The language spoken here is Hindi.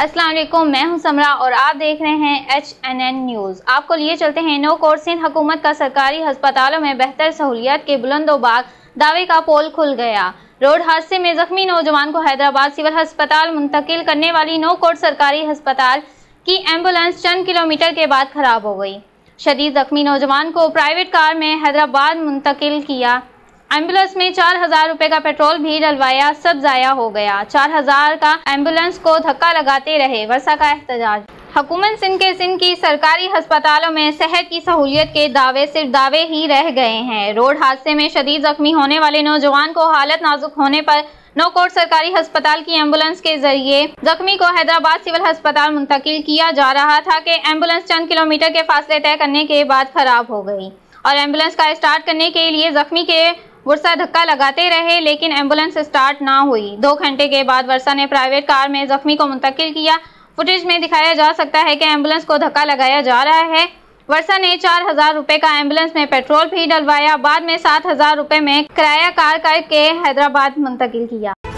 अस्सलाम वालेकुम मैं हूं समरा और आप देख रहे हैं एच एन एन न्यूज़ आपको लिए चलते हैं नो कोर्सिन हुकूमत का सरकारी हस्पतालों में बेहतर सहूलियत के बुलंदोबाग दावे का पोल खुल गया रोड हादसे में जख्मी नौजवान को हैदराबाद सिविल अस्पताल मुंतकिल करने वाली नो कोर्ट सरकारी हस्पताल की एम्बुलेंस चंद किलोमीटर के बाद खराब हो गई शदीद जख्मी नौजवान को प्राइवेट कार में हैदराबाद मुंतकिल किया एम्बुलेंस में चार हजार रूपए का पेट्रोल भी डलवाया सब जाया हो गया चार हजार का एम्बुलेंस को धक्का लगाते रहे वर्षा का एहतजाज हुकूमत सिंध के सिंध की सरकारी अस्पतालों में सेहत की सहूलियत के दावे सिर्फ दावे ही रह गए हैं रोड हादसे में शदीद जख्मी होने वाले नौजवान को हालत नाजुक होने पर नोकोट सरकारी अस्पताल की एम्बुलेंस के जरिए जख्मी को हैदराबाद सिविल अस्पताल मुंतकिल किया जा रहा था कि एम्बुलेंस चंद किलोमीटर के फासले तय करने के बाद खराब हो गई और एम्बुलेंस का स्टार्ट करने के लिए जख्मी के वर्षा धक्का लगाते रहे लेकिन एम्बुलेंस स्टार्ट ना हुई दो घंटे के बाद वर्षा ने प्राइवेट कार में जख्मी को मुंतकिल किया फुटेज में दिखाया जा सकता है कि एम्बुलेंस को धक्का लगाया जा रहा है वर्षा ने चार हजार रूपए का एम्बुलेंस में पेट्रोल भी डलवाया बाद में सात हजार रूपए में किराया कार करके हैदराबाद मुंतकिल किया